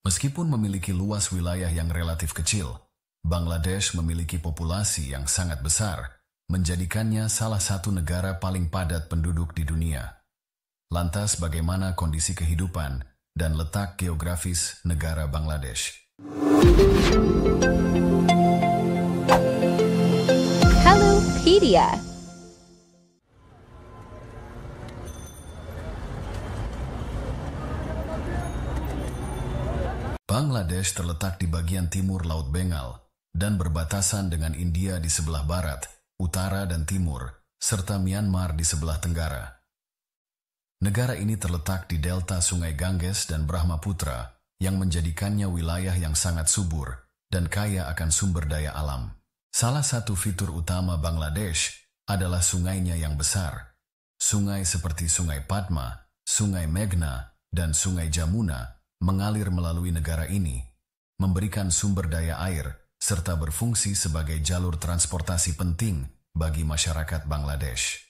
Meskipun memiliki luas wilayah yang relatif kecil, Bangladesh memiliki populasi yang sangat besar, menjadikannya salah satu negara paling padat penduduk di dunia. Lantas bagaimana kondisi kehidupan dan letak geografis negara Bangladesh? Halo, Pedia! Bangladesh terletak di bagian timur Laut Bengal dan berbatasan dengan India di sebelah barat, utara dan timur, serta Myanmar di sebelah tenggara. Negara ini terletak di delta Sungai Ganges dan Brahmaputra yang menjadikannya wilayah yang sangat subur dan kaya akan sumber daya alam. Salah satu fitur utama Bangladesh adalah sungainya yang besar. Sungai seperti Sungai Padma, Sungai Meghna, dan Sungai Jamuna mengalir melalui negara ini, memberikan sumber daya air, serta berfungsi sebagai jalur transportasi penting bagi masyarakat Bangladesh.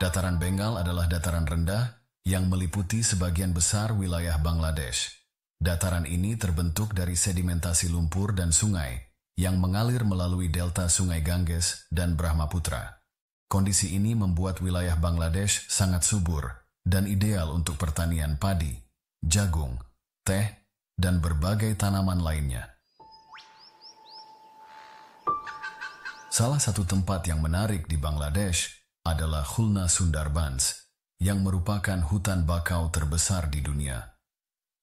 Dataran Bengal adalah dataran rendah yang meliputi sebagian besar wilayah Bangladesh. Dataran ini terbentuk dari sedimentasi lumpur dan sungai yang mengalir melalui delta Sungai Ganges dan Brahmaputra. Kondisi ini membuat wilayah Bangladesh sangat subur dan ideal untuk pertanian padi, jagung, teh, dan berbagai tanaman lainnya. Salah satu tempat yang menarik di Bangladesh adalah Hulna Sundarbans, yang merupakan hutan bakau terbesar di dunia.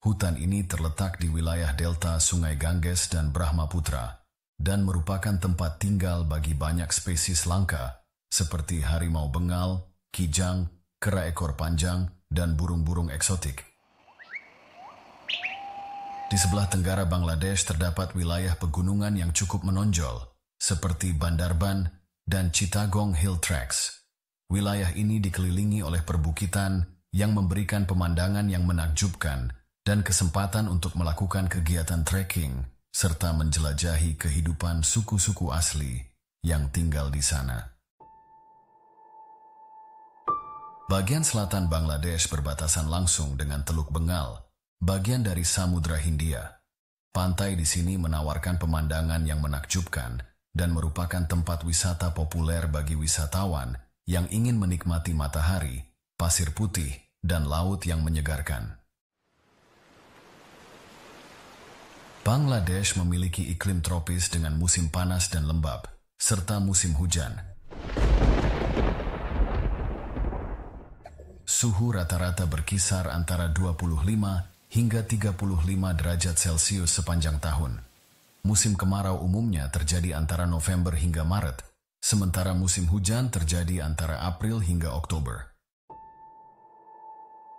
Hutan ini terletak di wilayah delta Sungai Ganges dan Brahmaputra, dan merupakan tempat tinggal bagi banyak spesies langka, seperti harimau bengal, kijang, kera ekor panjang, dan burung-burung eksotik. Di sebelah tenggara Bangladesh terdapat wilayah pegunungan yang cukup menonjol, seperti Bandarban dan Chittagong Hill Tracks. Wilayah ini dikelilingi oleh perbukitan yang memberikan pemandangan yang menakjubkan dan kesempatan untuk melakukan kegiatan trekking serta menjelajahi kehidupan suku-suku asli yang tinggal di sana. Bagian selatan Bangladesh berbatasan langsung dengan Teluk Bengal, bagian dari Samudra Hindia. Pantai di sini menawarkan pemandangan yang menakjubkan dan merupakan tempat wisata populer bagi wisatawan yang ingin menikmati matahari, pasir putih, dan laut yang menyegarkan. Bangladesh memiliki iklim tropis dengan musim panas dan lembab, serta musim hujan, suhu rata-rata berkisar antara 25 hingga 35 derajat Celcius sepanjang tahun. Musim kemarau umumnya terjadi antara November hingga Maret, sementara musim hujan terjadi antara April hingga Oktober.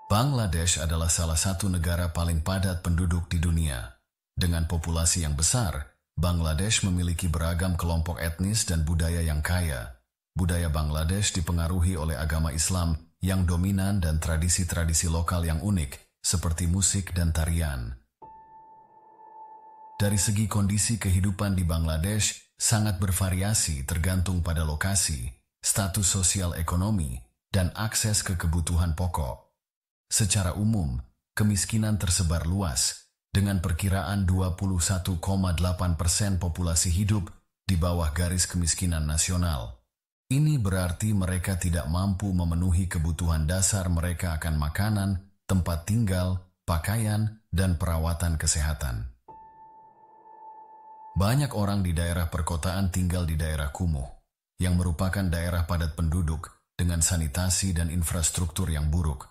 Bangladesh adalah salah satu negara paling padat penduduk di dunia. Dengan populasi yang besar, Bangladesh memiliki beragam kelompok etnis dan budaya yang kaya. Budaya Bangladesh dipengaruhi oleh agama Islam yang dominan dan tradisi-tradisi lokal yang unik, seperti musik dan tarian. Dari segi kondisi kehidupan di Bangladesh, sangat bervariasi tergantung pada lokasi, status sosial ekonomi, dan akses ke kebutuhan pokok. Secara umum, kemiskinan tersebar luas, dengan perkiraan 21,8 persen populasi hidup di bawah garis kemiskinan nasional. Ini berarti mereka tidak mampu memenuhi kebutuhan dasar mereka akan makanan, tempat tinggal, pakaian, dan perawatan kesehatan. Banyak orang di daerah perkotaan tinggal di daerah kumuh, yang merupakan daerah padat penduduk dengan sanitasi dan infrastruktur yang buruk.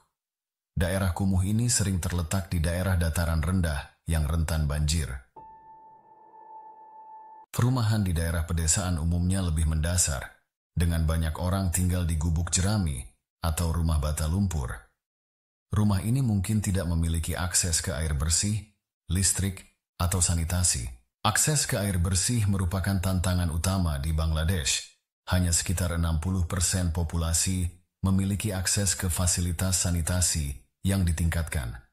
Daerah kumuh ini sering terletak di daerah dataran rendah yang rentan banjir. Perumahan di daerah pedesaan umumnya lebih mendasar, dengan banyak orang tinggal di gubuk jerami atau rumah bata lumpur. Rumah ini mungkin tidak memiliki akses ke air bersih, listrik, atau sanitasi. Akses ke air bersih merupakan tantangan utama di Bangladesh. Hanya sekitar 60% populasi memiliki akses ke fasilitas sanitasi yang ditingkatkan.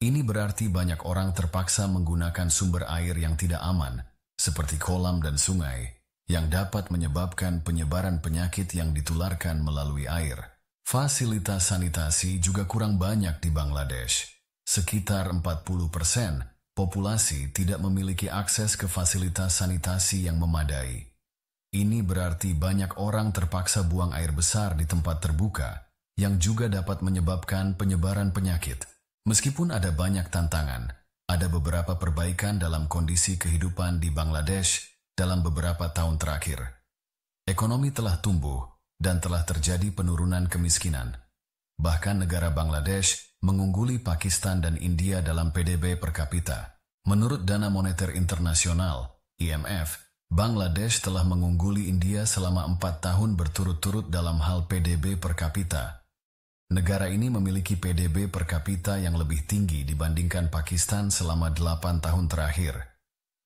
Ini berarti banyak orang terpaksa menggunakan sumber air yang tidak aman, seperti kolam dan sungai, yang dapat menyebabkan penyebaran penyakit yang ditularkan melalui air. Fasilitas sanitasi juga kurang banyak di Bangladesh. Sekitar 40 persen populasi tidak memiliki akses ke fasilitas sanitasi yang memadai. Ini berarti banyak orang terpaksa buang air besar di tempat terbuka, yang juga dapat menyebabkan penyebaran penyakit. Meskipun ada banyak tantangan, ada beberapa perbaikan dalam kondisi kehidupan di Bangladesh dalam beberapa tahun terakhir. Ekonomi telah tumbuh dan telah terjadi penurunan kemiskinan. Bahkan negara Bangladesh mengungguli Pakistan dan India dalam PDB per kapita. Menurut Dana Moneter Internasional, IMF, Bangladesh telah mengungguli India selama empat tahun berturut-turut dalam hal PDB per kapita. Negara ini memiliki PDB per kapita yang lebih tinggi dibandingkan Pakistan selama delapan tahun terakhir.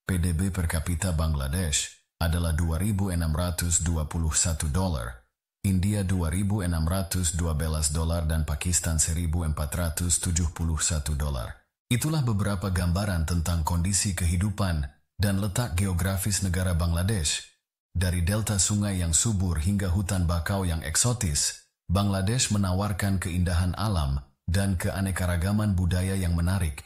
PDB per kapita Bangladesh adalah 2.621 dolar, India 2.612 dolar dan Pakistan 1.471 dolar. Itulah beberapa gambaran tentang kondisi kehidupan dan letak geografis negara Bangladesh. Dari delta sungai yang subur hingga hutan bakau yang eksotis, Bangladesh menawarkan keindahan alam dan keanekaragaman budaya yang menarik.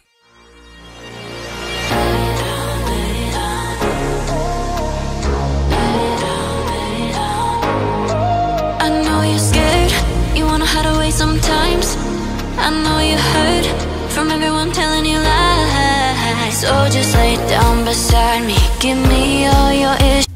from everyone telling you lies So just lay down beside me Give me all your issues